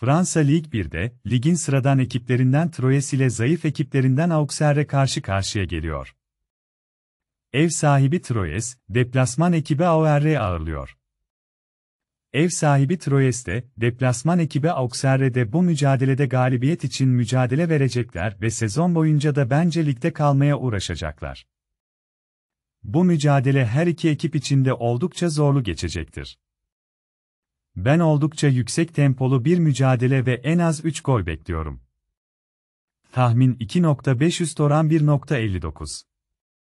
Fransa Lig 1'de, ligin sıradan ekiplerinden Troyes ile zayıf ekiplerinden Auxerre karşı karşıya geliyor. Ev sahibi Troyes, deplasman ekibi Auxerre'yi ağırlıyor. Ev sahibi Troyes'te, deplasman ekibi Auxerre'de bu mücadelede galibiyet için mücadele verecekler ve sezon boyunca da bence ligde kalmaya uğraşacaklar. Bu mücadele her iki ekip için de oldukça zorlu geçecektir. Ben oldukça yüksek tempolu bir mücadele ve en az 3 gol bekliyorum. Tahmin 2.500 oran 1.59